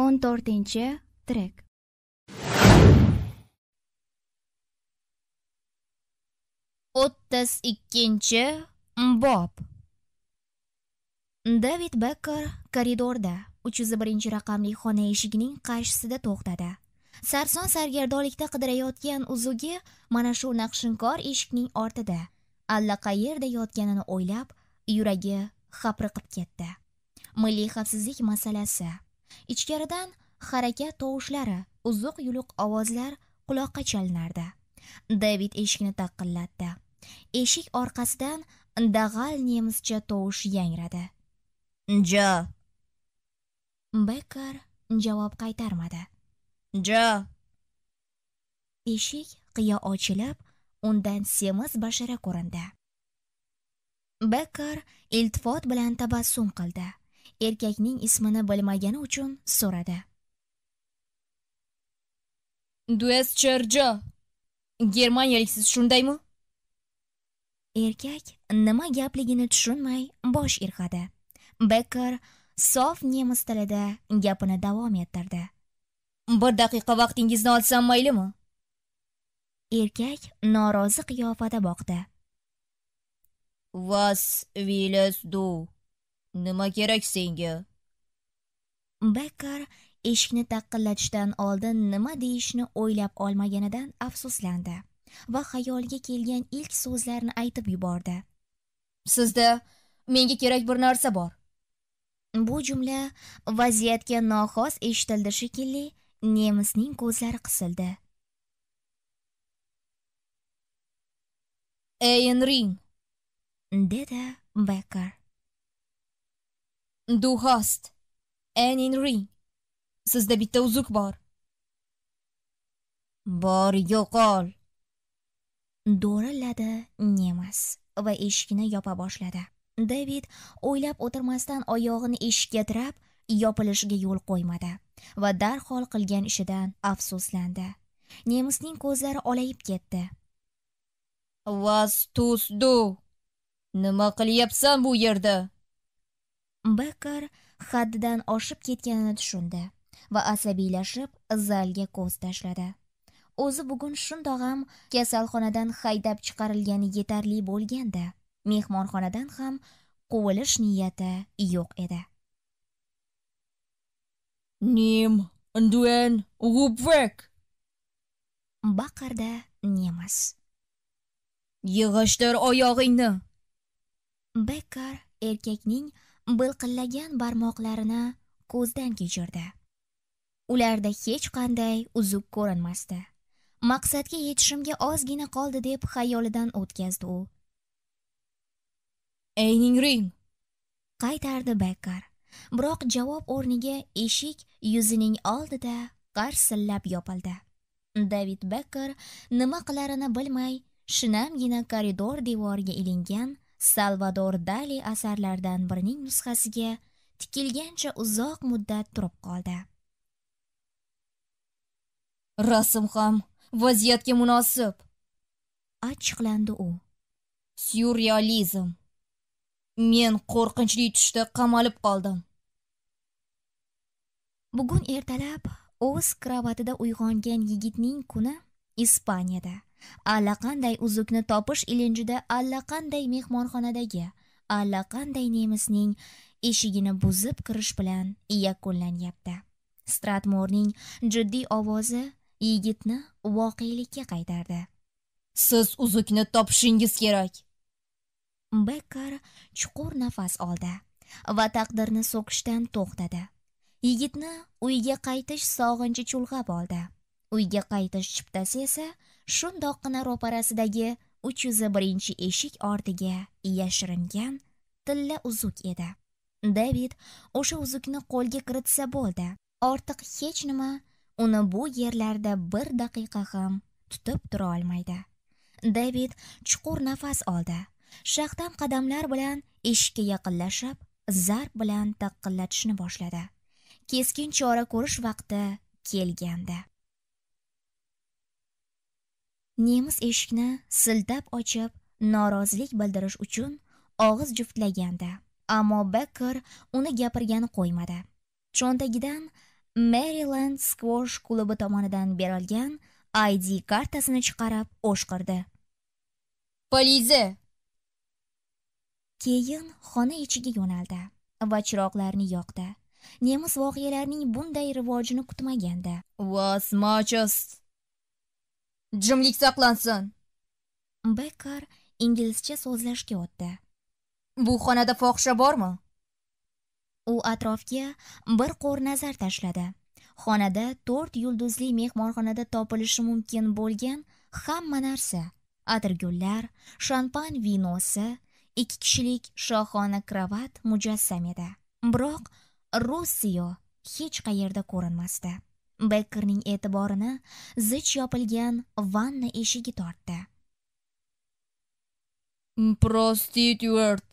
o'n to'rtinchi trek o'ttiz ikkinchi bob david bekker koridorda uch yuz birinchi raqamli xona eshigining qarshisida to'xtadi sarson sargardonlikda qidirayotgan uzugi mana shu naqshinkor eshikning ortida allaqayerda yotganini o'ylab yuragi hapriqib ketdi milliy xavfsizlik masalasi ichkaridan harakat tovushlari uzuq yuluq ovozlar quloqqa chalinardi david eshikni taqillatdi eshik orqasidan dag'al nemischa tovush yangradi jo bekkar javob qaytarmadi jo eshik qiya ochilib undan semiz bashara ko'rindi bekkar iltifot bilan tabassum qildi erkakning ismini bilmagani uchun so'radi dues cherjo germaniyalik shundaymi erkak nima gapligini tushunmay bosh irg'adi Becker sof nemis tilida gapini davom ettirdi bir daqiqa vaqtingizni olsam maylimi erkak norozi qiyofada boqdi vas viles du nima kerak senga bekkar eshikni taqillatishdan oldin nima deyishni o'ylab olmaganidan afsuslandi va xayoliga kelgan ilk so'zlarni aytib yubordi sizda menga kerak bir narsa bor bu jumla vaziyatga noxos eshitildi shekilli nemisning ko'zlari qisildi eyn dedi bekar Du hast einen Ring. Sizda bitta uzuk bor. Bor yo'qol. Do'rilladi nemas va eshikni yopa boshladi. David o'ylab o'tirmasdan oyog'ini eshikka tirab, yopilishiga yo'l qo'ymadi va darhol qilgan ishidan afsuslandi. Nemisning ko'zlari olayib ketdi. "Vas tusdu. Nima qilyapsan bu yerda?" beker haddidan oshib ketganini tushundi va asabiylashib zalga ko'z tashladi o'zi bugun shundoq ham kasalxonadan haydab chiqarilgani yetarli bo'lganda mehmonxonadan ham quvilish niyati yo'q edi nim duen gubvek baqirdi nemas yig'ishtir oyog'ingni bekar erkakning bilqillagan barmoqlarini ko'zdan kechirdi ularda hech qanday uzuk ko'rinmasdi maqsadga yetishimga ozgina qoldi deb xayolidan o'tkazdi u eyning ring qaytardi bakkar biroq javob o'rniga eshik yuzining oldida qarsillab yopildi david bakkar nima qilarini bilmay shinamgina koridor devoriga ilingan salvador dali asarlaridan birining nusxasiga tikilgancha uzoq muddat turib qoldi rasm ham vaziyatga munosib Achiqlandi u Surrealizm. men qo'rqinchli tushda qamalib qoldim bugun ertalab o'z kravatida uyg'ongan yigitning kuni ispaniyada allaqanday uzukni topish ilinjida allaqanday mehmonxonadagi allaqanday nemisning eshigini buzib kirish bilan yakunlanyapti stratmorning jiddiy ovozi yigitni voqelikka qaytardi siz uzukni topishingiz kerak bekkar chuqur nafas oldi va taqdirni so'kishdan to'xtadi yigitni uyga qaytish sog'inchi chulg'ab oldi uyga qaytish chiptasi esa shundoqqina ro'parasidagi uch yuz birinchi eshik ortiga yashiringan tilla uzuk edi david o'sha uzukni qo'lga kiritsa bo'ldi ortiq hech nima uni bu yerlarda bir daqiqa ham tutib tura olmaydi david chuqur nafas oldi shaxtam qadamlar bilan eshikka yaqinlashib zarb bilan taqillatishni boshladi keskin chora ko'rish vaqti kelgandi nemis eshikni siltab ochib norozilik bildirish uchun og'iz juftlagandi ammo bekker uni gapirgani qo'ymadi cho'ntagidan Maryland Squash klubi tomonidan berilgan ID kartasini chiqarib o'shqirdi. Poliza! Keyin xona ichiga yo'naldi va chiroqlarni yoqdi. Nemis voqealarning bunday rivojini kutmagandi. Was machost! jimlik saqlansin bekar inglizcha so'zlashga o'tdi bu xonada fohisha bormi u atrofga bir qo'r nazar tashladi xonada to'rt yulduzli mehmonxonada topilishi mumkin bo'lgan hamma narsa atirgullar shampan vinosi ikki kishilik shohona kravat mujassam edi biroq rossiyo hech qayerda ko'rinmasdi bekkerning e'tiborini zich yopilgan vanna eshigi tortdi Prostitut.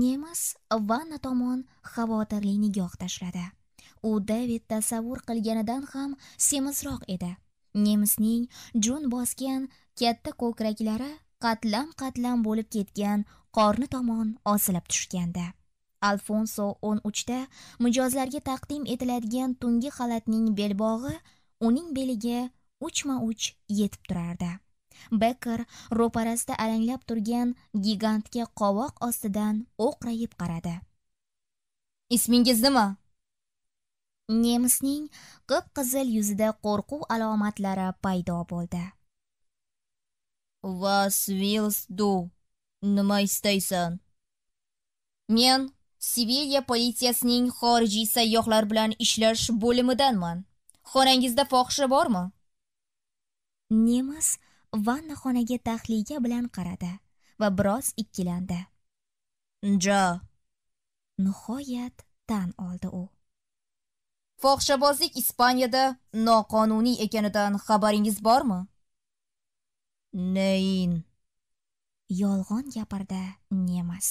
nemis vanna tomon xavotirli nigoh tashladi u david tasavvur qilganidan ham semizroq edi nemisning jun bosgan katta ko'kraklari qatlam qatlam bo'lib ketgan qorni tomon osilib tushgandi alfonso 13 da mijozlarga taqdim etiladigan tungi xalatning belbog'i uning beliga uchma uch yetib turardi bekker ro'parasida alanglab turgan gigantga qovoq ostidan o'qrayib qaradi ismingiz nima nemisning qip qizil yuzida qo'rquv alomatlari paydo bo'ldi vas vils du nima istaysan men Sivilya politsiyasining xorijiy sayyohlar bilan ishlash bo'limidanman. Xonangizda fohisha bormi? Nemis vanna xonaga tahlika bilan qaradi va biroz ikkilandi. Jo. Nihoyat tan oldi u. Fohishabozlik Ispaniyada noqonuniy ekanidan xabaringiz bormi? Nein. Yolg'on gapirdi Nemis.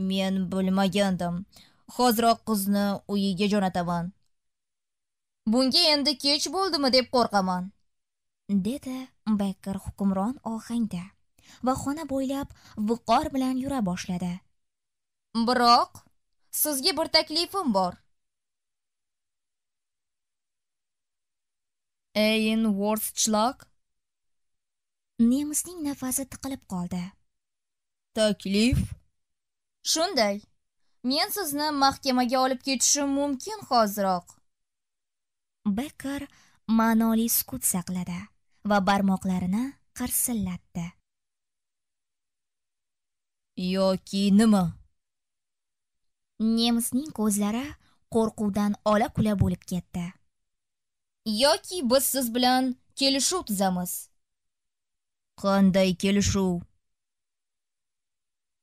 men bilmagandim hoziroq qizni uyiga jo'nataman bunga endi kech bo'ldimi deb qo'rqaman dedi bekker hukmron ohangda va xona bo'ylab viqor bilan yura boshladi biroq sizga bir taklifim bor eyn vorstlok nemisning nafasi tiqilib qoldi taklif Shunday. Men sizni mahkamaga olib ketishim mumkin hoziroq. Becker ma'noli sukut saqladi va barmoqlarini qirsillatdi Yoki nima? Nemisning ko'zlari qo'rquvdan ola kula bo'lib ketdi. Yoki biz siz bilan kelishuv tuzamiz. Qanday kelishuv?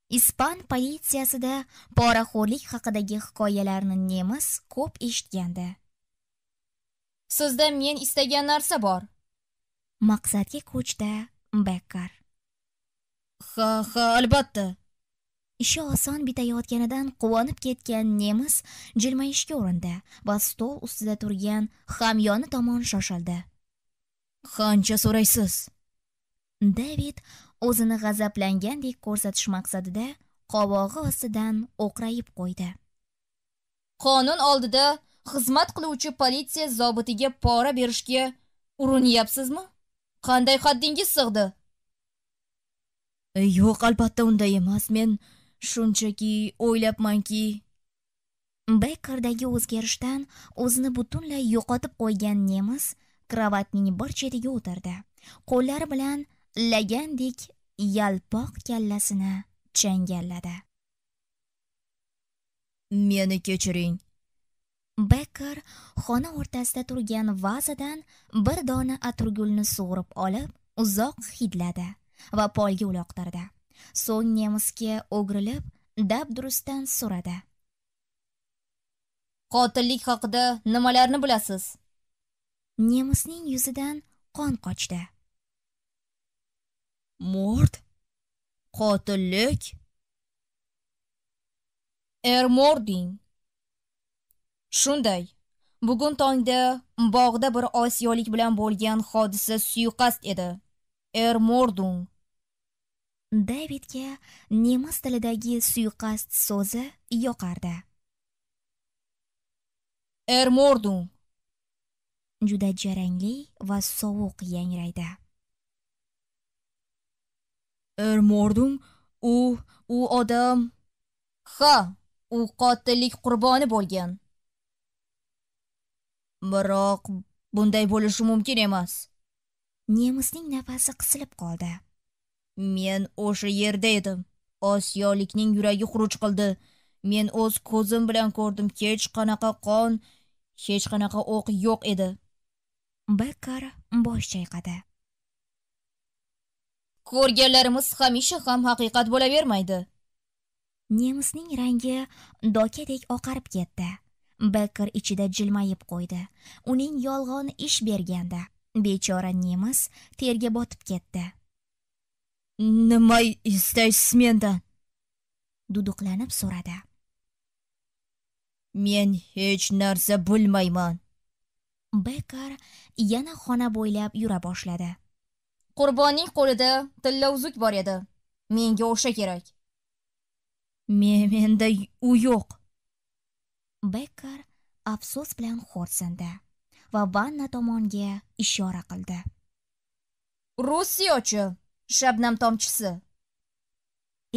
Ispan politsiyasida poraxo'rlik haqidagi hikoyalarni nemis ko'p eshitgandi. Sizda men istagan narsa bor. Maqsadga ko'chda bekkar Ha, ha, albatta. Ishi oson bitayotganidan quvonib ketgan nemis jilmayishga urindi va stol ustida turgan hamyoni tomon shoshildi. Qancha so'raysiz? david o'zini g'azablangandek ko'rsatish maqsadida qovog'i ostidan o'qrayib qo'ydi qonun oldida xizmat qiluvchi politsiya zobitiga pora berishga urinyapsizmi qanday haddingiz sig'di yo'q albatta unday emas men shunchaki o'ylabmanki bekardagi o'zgarishdan o'zini butunlay yo'qotib qo'ygan nemis kravatning bir chetiga o'tirdi qo'llari bilan lagandek yalpoq kallasini changalladi meni kechiring bekker xona o'rtasida turgan vazadan bir dona atirgulni sug'urib olib uzoq hidladi va polga uloqtirdi so'ng nemisga o'g'rilib dabdurustdan so'radi qotillik haqida nimalarni bilasiz nemisning yuzidan qon qochdi murt qotillik ermording shunday bugun tongda bog'da bir osiyolik bilan bo'lgan hodisa suiqasd edi ermordung davidga nemis tilidagi suiqasd so'zi yoqardi ermordung juda jarangli va sovuq yangraydi ermordum u u odam ha u qotillik qurboni bo'lgan biroq bunday bo'lishi mumkin emas nemisning nafasi qisilib qoldi men o'sha yerda edim osiyolikning yuragi xuruj qildi men o'z ko'zim bilan ko'rdim hech qanaqa qon hech qanaqa o'q yo'q edi Bekkar bosh chayqadi ko'rganlarimiz hamisha ham haqiqat bo'lavermaydi nemisning rangi dokadek oqarib ketdi beker ichida jilmayib qo'ydi uning yolg'on ish berganda bechora nemis terga botib ketdi nima istaysiz mendan duduqlanib so'radi men hech narsa bilmayman bekar yana xona bo'ylab yura boshladi Qurbonning qo'lida tilla uzuk bor edi. Menga o'sha kerak. Men menda u yo'q. Bekkar afsus bilan xo'rsindi va vanna tomonga ishora qildi. Rossiyochi, shabnam tomchisi.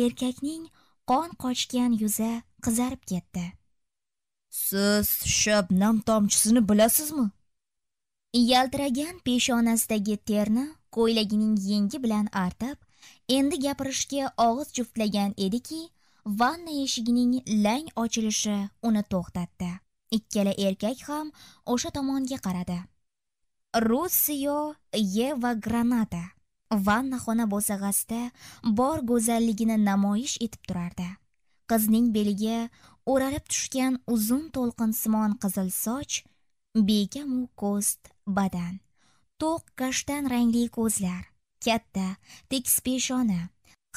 Erkakning qon qochgan yuzi qizarib ketdi. Siz shabnam tomchisini bilasizmi? Yaltiragan peshonasidagi terni ko'ylagining yengi bilan artib endi gapirishga og'iz juftlagan ediki vanna eshigining lang ochilishi uni to'xtatdi ikkala erkak ham o'sha tomonga qaradi russiyo yeva granata vannaxona bo'sag'asida bor go'zalligini namoyish etib turardi qizning beliga o'ralib tushgan uzun to'lqinsimon qizil soch bekamu ko'st badan to'q kashtan rangli ko'zlar katta tekis peshona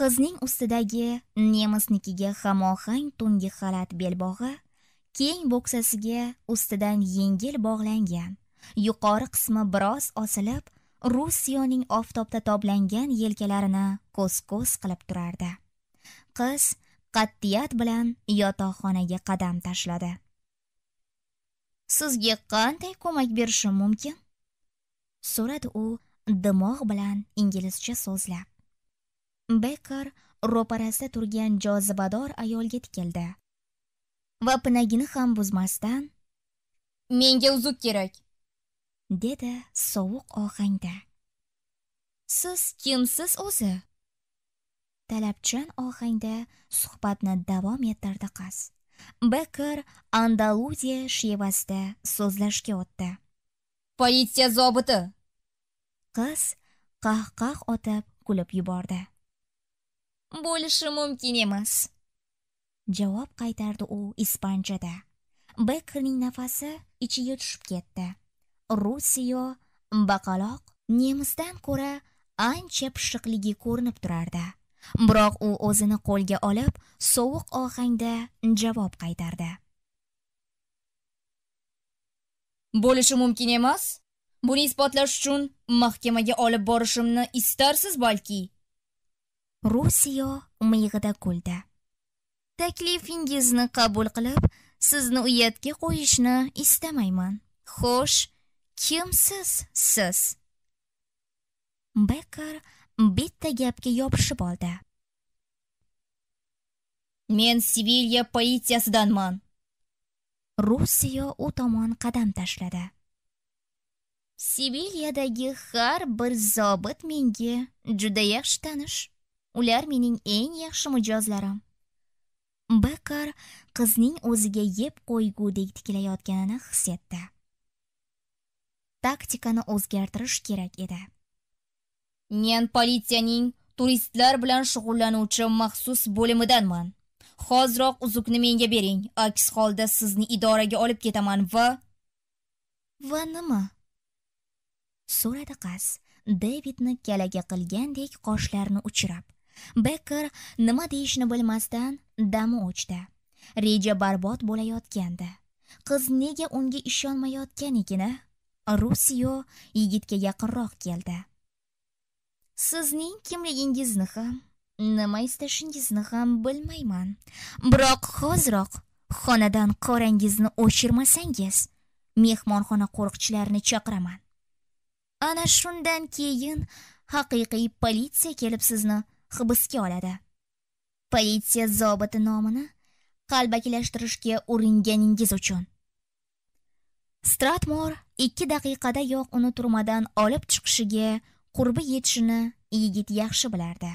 qizning ustidagi nemisnikiga hamohang tungi xalat belbog'i keng bo'ksasiga ustidan yengil bog'langan yuqori qismi biroz osilib russiyoning oftobda toblangan yelkalarini ko'z-ko'z qilib turardi. Qiz qat'iyat bilan yotoqxonaga qadam tashladi. Sizga qanday ko'mak berishim mumkin? so'radi u dimog' bilan inglizcha so'zlab bekker ro'parasida turgan jozibador ayolga tikildi va pinagini ham buzmasdan menga uzuk kerak dedi sovuq ohangda siz kimsiz o'zi talabchan ohangda suhbatni davom ettirdi qiz bekker andaluziya shevasida so'zlashga o'tdi politsiya zobiti qiz qahqah otib kulib yubordi bo'lishi mumkin emas javob qaytardi u ispanchada bekkerning nafasi ichiga tushib ketdi rusiyo baqaloq nemisdan ko'ra ancha pishiqligi ko'rinib turardi biroq u o'zini qo'lga olib sovuq ohangda javob qaytardi bo'lishi mumkin emas Buni isbotlash uchun mahkamaga olib borishimni istarsiz balki. rusiyo miyig'ida kuldi. Taklifingizni qabul qilib, sizni uyatga qo'yishni istamayman. Xo'sh, kimsiz siz? bekar bitta gapga yopishib oldi. Men Sevilya politsiyasidanman rusiyo u tomon qadam tashladi. Sibiliyadagi har bir zobit menga juda yaxshi tanish. Ular mening eng yaxshi mujozlarim. Bekar qizning o'ziga yeb qo'ygudek tikilayotganini his etdi. Taktikani o'zgartirish kerak edi. Men politsiyaning turistlar bilan shug'ullanuvchi maxsus bo'limidanman. Hoziroq uzukni menga bering, aks holda sizni idoraga olib ketaman va Va nima? so'radi qas devidni kalaga qilgandek qoshlarini uchirib bekker nima deyishni bilmasdan dami o'chdi reja barbod bo'layotgandi qiz nega unga ishonmayotganligini rusiyo yigitga yaqinroq keldi sizning kimligingizni ham nima istashingizni ham bilmayman biroq hoziroq xonadan qorangizni o'chirmasangiz mehmonxona qo'riqchilarini chaqiraman ana shundan keyin haqiqiy politsiya kelib sizni hibsga oladi politsiya zobiti nomini qalbakilashtirishga uringaningiz uchun stratmor ikki daqiqadayoq uni turmadan olib chiqishiga qurbi yetishini yigit yaxshi bilardi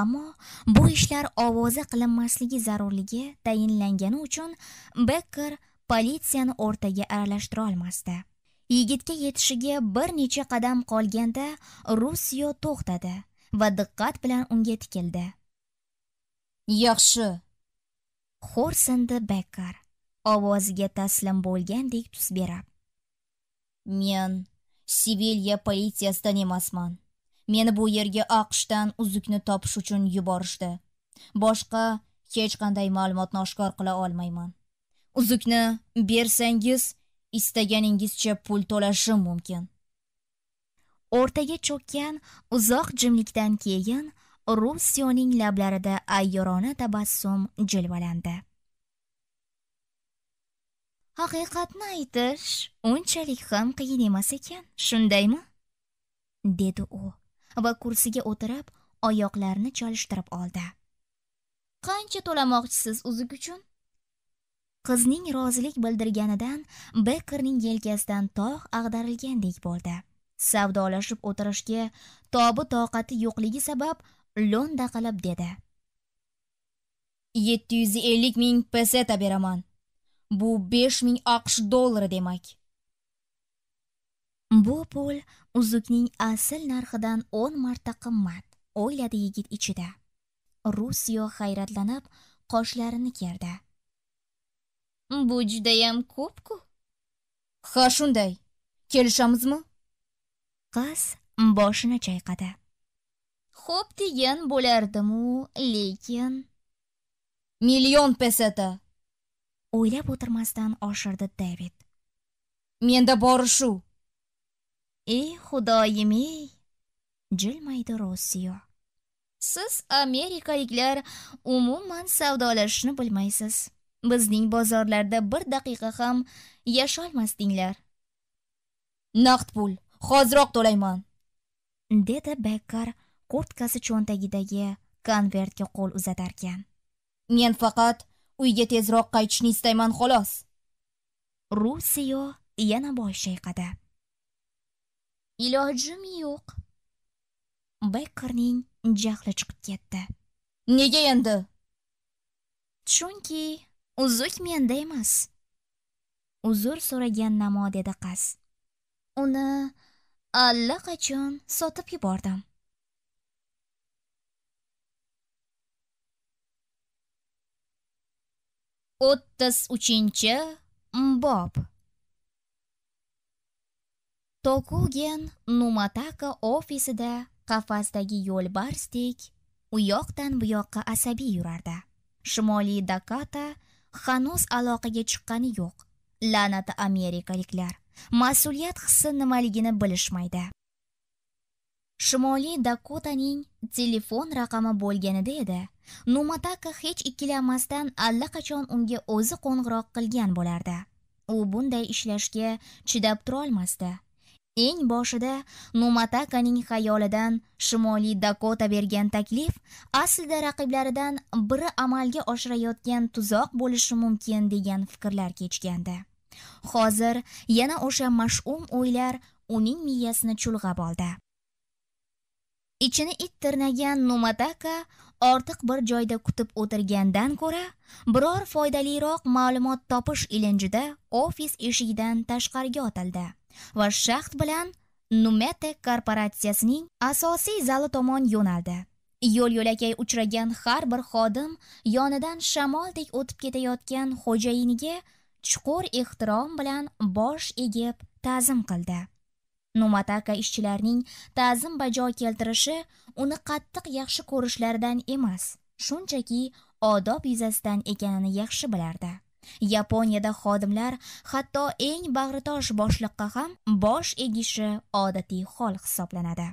ammo bu ishlar ovoza qilinmasligi zarurligi tayinlangani uchun bekker politsiyani o'rtaga aralashtira olmasdi yigitga yetishiga bir necha qadam qolganda russiyo to'xtadi va diqqat bilan unga tikildi yaxshi xo'rsindi bekkar ovoziga taslim bo'lgandek tus berib men sevilya politsiyasidan emasman meni bu yerga aqshdan uzukni topish uchun yuborishdi boshqa hech qanday ma'lumotni oshkor qila olmayman uzukni bersangiz istaganingizcha pul to'lashim mumkin o'rtaga cho'kkan uzoq jimlikdan keyin russiyoning lablarida ayyorona tabassum jilvalandi haqiqatni aytish unchalik ham qiyin emas ekan shundaymi dedi u va kursiga o'tirib oyoqlarini chalishtirib oldi qancha to'lamoqchisiz uzuk uchun qizning rozilik bildirganidan bekkerning yelkasidan tog' ag'darilgandek bo'ldi savdolashib o'tirishga tobi toqati yo'qligi sabab lo'nda qilib dedi yetti yuz ellik ming peseta beraman bu besh ming aqsh dollari demak bu pul uzukning asl narxidan o'n marta qimmat o'yladi yigit ichida rusio hayratlanib qoshlarini kerdi bu judayam ko'pku ha shunday kelishamizmi qiz boshini chayqadi xo'p degan bo'lardimu lekin million peseta o'ylab o'tirmasdan oshirdi david menda bori shu ey xudoyim ey jilmaydi rossiyo siz amerikaliklar umuman savdolashishni bilmaysiz bizning bozorlarda bir daqiqa ham yasholmasdinglar naqd pul hoziroq to'layman dedi bekkar kurtkasi cho'ntagidagi konvertga qo'l uzatarkan men faqat uyga tezroq qaytishni istayman xolos rusiyo yana bosh chayqadi ilojim yo'q bekkarning jahli chiqib ketdi nega endi chunki uzuk menda emas uzr so'ragan namo dedi qiz uni allaqachon sotib yubordim o'ttiz uchinchi bob tokugen numataka ofisida qafasdagi yo'lbarsdek u yoqdan bu yoqqa asabiy yurardi shimoliy dakata hanuz aloqaga chiqqani yo'q la'nati amerikaliklar mas'uliyat hissi nimaligini bilishmaydi shimoliy dakotaning telefon raqami bo'lganida edi numataka hech ikkilanmasdan allaqachon unga o'zi qo'ng'iroq qilgan bo'lardi u bunday ishlashga chidab turolmasdi Eng boshida Numatakaning xayolidan Shimoliy Dakota bergan taklif aslida raqiblaridan biri amalga oshirayotgan tuzoq bo'lishi mumkin degan fikrlar kechgandi. Hozir yana o'sha mash'um o'ylar uning miyasini chulg'ab oldi. Ichini it tirnagan Numataka ortiq bir joyda kutib o'tirgandan ko'ra, biror foydaliroq ma'lumot topish ilinjida ofis eshigidan tashqariga otildi. va shaxt bilan numete korporatsiyasining asosiy zali tomon yo'naldi. Yo'l yo'lakay uchragan har bir xodim yonidan shamoldek o'tib ketayotgan xo'jayiniga chuqur ehtirom bilan bosh egib ta'zim qildi. Numataka ishchilarning ta'zim bajo keltirishi uni qattiq yaxshi ko'rishlaridan emas, shunchaki odob yuzasidan ekanini yaxshi bilardi. yaponiyada xodimlar hatto eng bag'ritosh boshliqqa ham bosh egishi odatiy hol hisoblanadi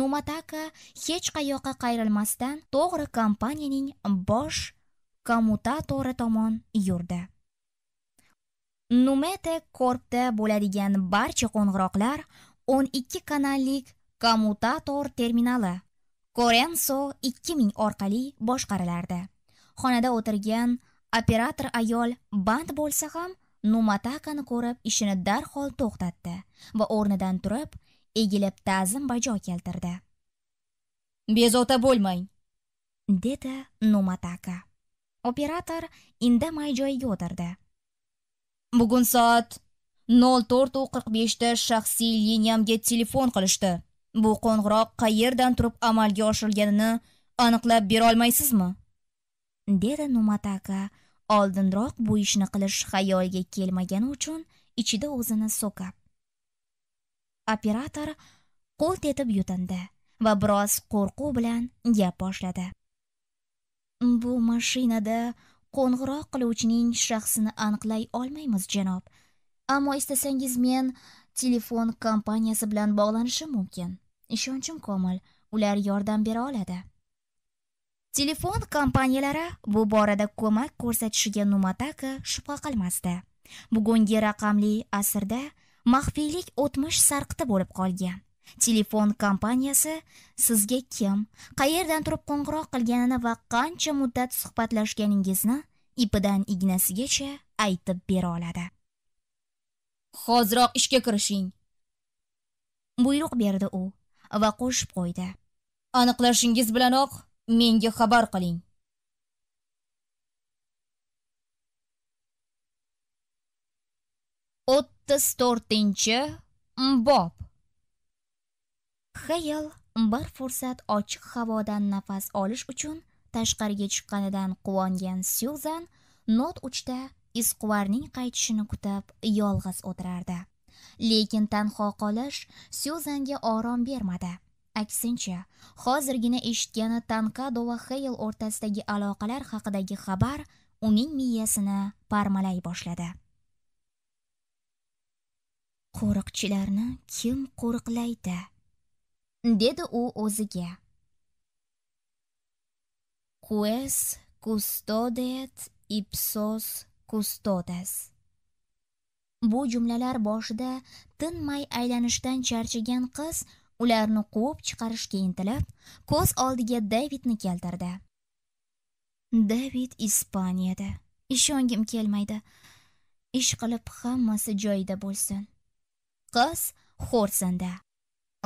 numataka hech qayoqqa qayrilmasdan to'g'ri kompaniyaning bosh kommutatori tomon yurdi numete korpda bo'ladigan barcha qo'ng'iroqlar 12 kanallik kommutator terminali korenso 2000 orqali boshqarilardi xonada o'tirgan operator ayol band bo'lsa ham numatakani ko'rib ishini darhol to'xtatdi va o'rnidan turib egilib ta'zim bajo keltirdi bezovta bo'lmang dedi numataka operator indamay joyiga o'tirdi bugun soat nol to'rtu qirq beshda shaxsiy liniyamga telefon qilishdi bu qo'ng'iroq qayerdan turib amalga oshirilganini aniqlab berolmaysizmi dedi numataka oldinroq bu ishni qilish xayoliga kelmagani uchun ichida o'zini so'kab operator qo'lt etib yutindi va biroz qo'rquv bilan gap boshladi bu mashinada qo'ng'iroq qiluvchining shaxsini aniqlay olmaymiz janob ammo istasangiz men telefon kompaniyasi bilan bog'lanishim mumkin ishonchim komil ular yordam bera oladi telefon kompaniyalari bu borada ko'mak ko'rsatishiga numataka shubha qilmasdi bugungi raqamli asrda maxfiylik o'tmish sarqiti bo'lib qolgan telefon kompaniyasi sizga kim qayerdan turib qo'ng'iroq qilganini va qancha muddat suhbatlashganingizni ipidan ignasigacha aytib bera oladi hoziroq ishga kirishing buyruq berdi u va qo'shib qo'ydi aniqlashingiz bilanoq menga xabar qiling o'ttiz to'rtinchi bob xayol bir fursat ochiq havodan nafas olish uchun tashqariga chiqqanidan quvongan syuzan not uchda isquvarning qaytishini kutib yolg'iz o'tirardi lekin tanho qolish syuzanga orom bermadi aksincha hozirgina eshitgani tankado va heyl o'rtasidagi aloqalar haqidagi xabar uning miyasini parmalay boshladi qo'riqchilarni kim qo'riqlaydi dedi u o'ziga Ques kustodet ipsos custodes bu jumlalar boshida tinmay aylanishdan charchagan qiz ularni quvib chiqarishga intilib ko'z oldiga davidni keltirdi david ispaniyada ishongim kelmaydi ish qilib hammasi joyida bo'lsin qiz xo'rsindi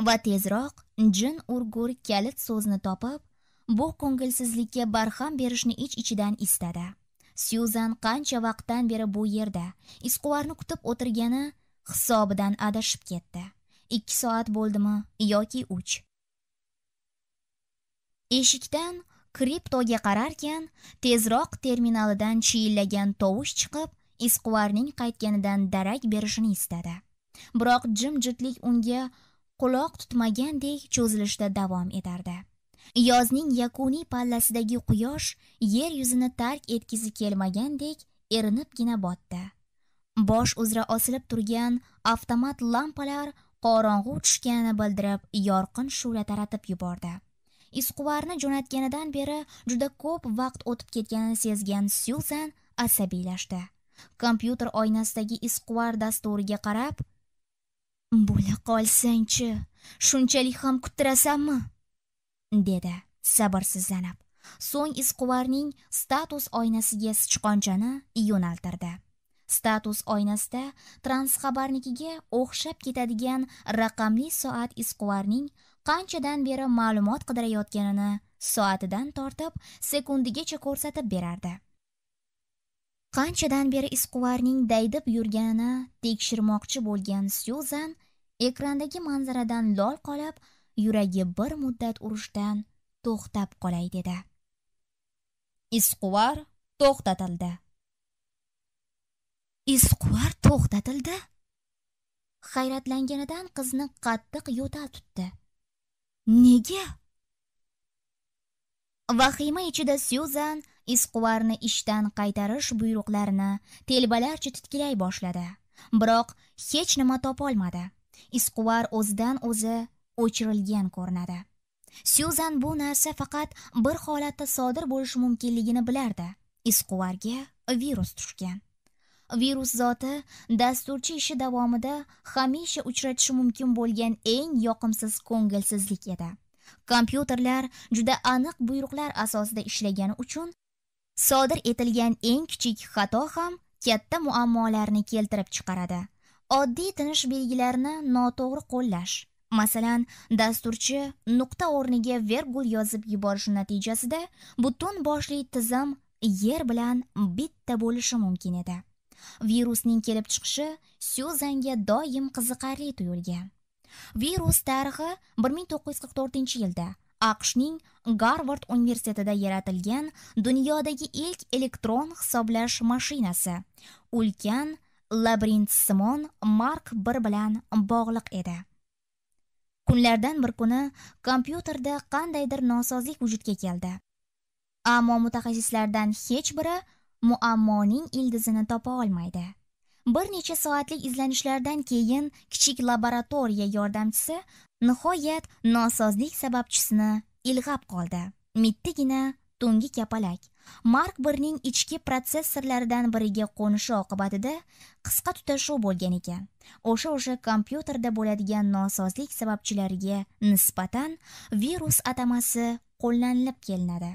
va tezroq jin urgur kalit so'zni topib bu ko'ngilsizlikka barham berishni ich ichidan istadi syuzan qancha vaqtdan beri bu yerda isquvarni kutib o'tirgani hisobidan adashib ketdi 2 soat bo'ldimi yoki 3. Eshikdan kriptoga qararkan, tezroq terminalidan chiyillagan tovush chiqib, isquvarning qaytganidan darak berishini istadi. Biroq jimjitlik unga quloq tutmagandek cho'zilishda davom etardi. Yozning yakuniy pallasidagi quyosh yer yuzini tark etgisi kelmagandek erinibgina botdi. bosh uzra osilib turgan avtomat lampalar qorong'u tushganini bildirib yorqin shu'la taratib yubordi isquvarni jo'natganidan beri juda ko'p vaqt o'tib ketganini sezgan syuzan asabiylashdi kompyuter oynasidagi isquvar dasturiga qarab bo'la qolsangchi shunchalik ham kuttirasanmi dedi sabrsizlanib so'ng isquvarning status oynasiga sichqonchani yo'naltirdi status oynasida trans xabarnikiga o'xshab ketadigan raqamli soat izquvarning qanchadan beri ma'lumot qidirayotganini soatidan tortib sekundigacha ko'rsatib berardi qanchadan beri isquvarning daydib yurganini tekshirmoqchi bo'lgan syuzan ekrandagi manzaradan lol qolib yuragi bir muddat urishdan to'xtab qolay dedi isquvar to'xtatildi izquvar to'xtatildi hayratlanganidan qizni qattiq yo'tal tutdi nega vahima ichida syuzan izquvarni ishdan qaytarish buyruqlarini telbalarcha titkilay boshladi biroq hech nima topolmadi izquvar o'zidan o'zi o'chirilgan ko'rinadi syuzan bu narsa faqat bir holatda sodir bo'lishi mumkinligini bilardi izquvarga virus tushgan virus zoti dasturchi ishi davomida hamisha uchratishi mumkin bo'lgan eng yoqimsiz ko'ngilsizlik edi kompyuterlar juda aniq buyruqlar asosida ishlagani uchun sodir etilgan eng kichik xato ham katta muammolarni keltirib chiqaradi oddiy tinish belgilarini noto'g'ri qo'llash masalan dasturchi nuqta o'rniga vergul yozib yuborish natijasida butun boshli tizim yer bilan bitta bo'lishi mumkin edi virusning kelib chiqishi syuzanga doim qiziqarli tuyulgan virus tarixi 1944 yilda aqshning garvard universitetida yaratilgan dunyodagi ilk elektron hisoblash mashinasi ulkan simon mark 1 bilan bog'liq edi kunlardan bir kuni kompyuterda qandaydir nosozlik vujudga keldi ammo mutaxassislardan hech biri muammoning ildizini topa olmaydi bir necha soatlik izlanishlardan keyin kichik laboratoriya yordamchisi nihoyat nosozlik sababchisini ilg'ab qoldi mittigina tungi kapalak mark birning ichki protsessorlaridan biriga qo'nishi oqibatida qisqa tutashuv bo'lgan ekan o'sha o'sha kompyuterda bo'ladigan nosozlik sababchilariga nisbatan virus atamasi qo'llanilib kelinadi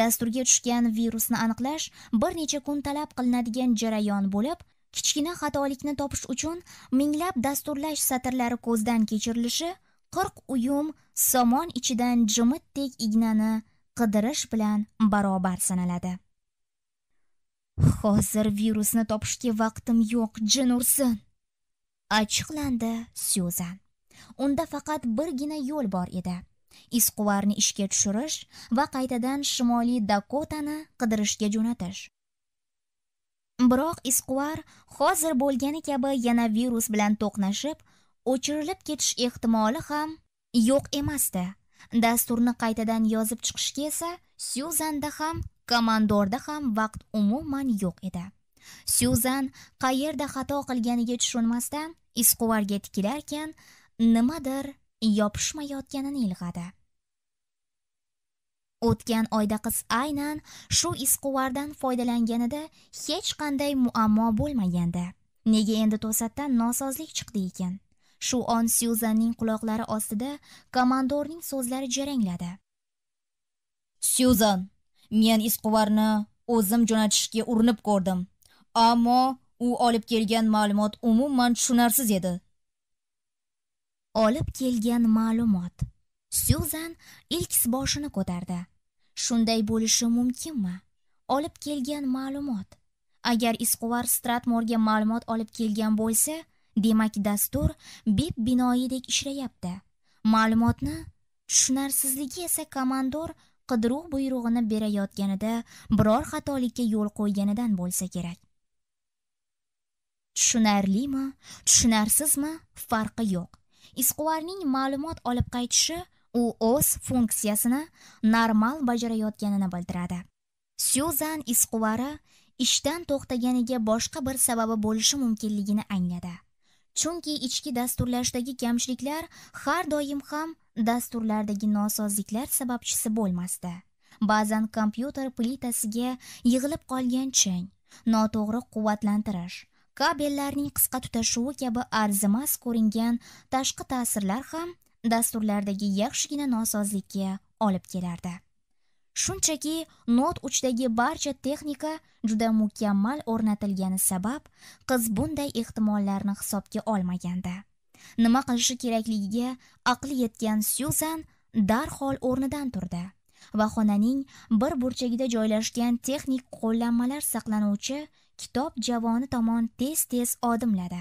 dasturga tushgan virusni aniqlash bir necha kun talab qilinadigan jarayon bo'lib kichkina xatolikni topish uchun minglab dasturlash satrlari ko'zdan kechirilishi qirq uyum somon ichidan jimitdek ignani qidirish bilan barobar sanaladi hozir virusni topishga vaqtim yo'q jin ursin achchiqlandi syuzan unda faqat birgina yo'l bor edi isquvarni ishga tushirish va qaytadan shimoliy dakotani qidirishga jo'natish biroq isquvar hozir bo'lgani kabi yana virus bilan to'qnashib o'chirilib ketish ehtimoli ham yo'q emasdi dasturni qaytadan yozib chiqishga esa syuzanda ham komandorda ham vaqt umuman yo'q edi syuzan qayerda xato qilganiga tushunmasdan isquvarga tikilarkan nimadir yopishmayotganini ilg'adi o'tgan oyda qiz aynan shu isquvardan foydalanganida hech qanday muammo bo'lmagandi nega endi to'satdan nosozlik chiqdi ekan shu on syuzanning quloqlari ostida komandorning so'zlari jarangladi syuzan men isquvarni o'zim jo'natishga urinib ko'rdim ammo u olib kelgan ma'lumot umuman tushunarsiz edi olib kelgan ma'lumot syuzan ilk boshini ko'tardi shunday bo'lishi mumkinmi olib kelgan ma'lumot agar isquvar stratmorga ma'lumot olib kelgan bo'lsa demak dastur bib binoyidek ishlayapti ma'lumotni tushunarsizligi esa komandor qidiruv buyrug'ini berayotganida biror xatolikka yo'l qo'yganidan bo'lsa kerak tushunarlimi tushunarsizmi farqi yo'q isquvarning ma'lumot olib qaytishi u o'z funksiyasini normal bajarayotganini bildiradi. Syuzan Isquvari ishdan to'xtaganiga boshqa bir sababi bo'lishi mumkinligini angladi. Chunki ichki dasturlashdagi kamchiliklar har doim ham dasturlardagi nosozliklar sababchisi bo'lmasdi. Ba'zan kompyuter plitasiga yig'ilib qolgan chang, noto'g'ri quvvatlantirish kabellarning qisqa tutashuvi kabi arzimas ko'ringan tashqi ta'sirlar ham dasturlardagi yaxshigina nosozlikka olib kelardi shunchaki not uchdagi barcha texnika juda mukammal o'rnatilgani sabab qiz bunday ehtimollarni hisobga olmagandi nima qilishi kerakligiga aqli yetgan syuzan darhol o'rnidan turdi va xonaning bir burchagida joylashgan texnik qo'llanmalar saqlanuvchi kitob javoni tomon tez tez odimladi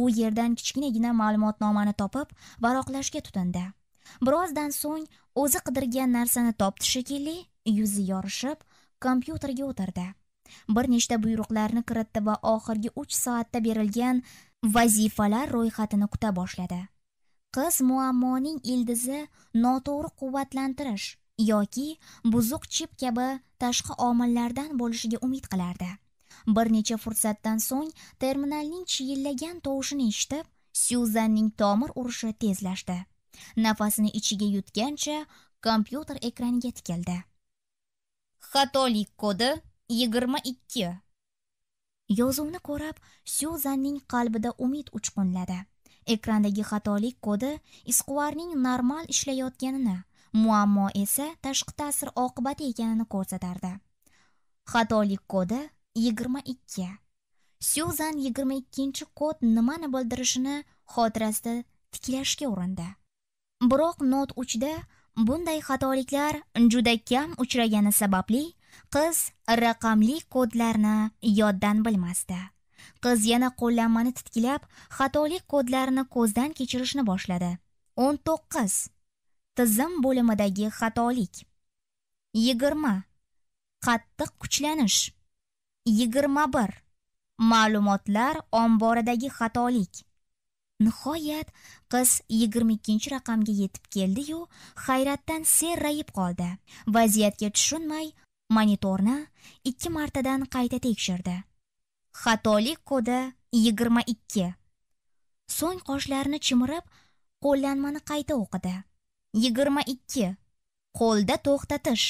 u yerdan kichkinagina ma'lumotnomani topib varoqlashga tutindi birozdan so'ng o'zi qidirgan narsani topdi shekilli yuzi yorishib kompyuterga o'tirdi bir nechta buyruqlarni kiritdi va oxirgi uch soatda berilgan vazifalar ro'yxatini kuta boshladi qiz muammoning ildizi noto'g'ri quvvatlantirish yoki buzuq chip kabi tashqi omillardan bo'lishiga umid qilardi bir necha fursatdan so'ng terminalning chiyillagan tovushini eshitib syuzanning tomir urishi tezlashdi nafasini ichiga yutgancha kompyuter ekraniga tikildi xatolik kodi 22. yozuvni ko'rib syuzanning qalbida umid uchqunladi ekrandagi xatolik kodi isquvarning normal ishlayotganini muammo esa tashqi ta'sir oqibati ekanini ko'rsatardi xatolik kodi yigirma ikki syuzan yigirma ikkinchi kod nimani bildirishini xotirasida tiklashga urindi biroq not uchda bunday xatoliklar juda kam uchragani sababli qiz raqamli kodlarni yoddan bilmasdi qiz yana qo'llanmani titkilab xatolik kodlarini ko'zdan kechirishni boshladi o'n to'qqiz tizim bo'limidagi xatolik yigirma qattiq kuchlanish 21 ma'lumotlar omboridagi xatolik nihoyat qiz 22 raqamga yetib keldi-yu hayratdan serrayib qoldi vaziyatga tushunmay monitorni 2 martadan qayta tekshirdi xatolik kodi 22 so'ng qoshlarini chimirib qo'llanmani qayta o'qidi 22 qo'lda to'xtatish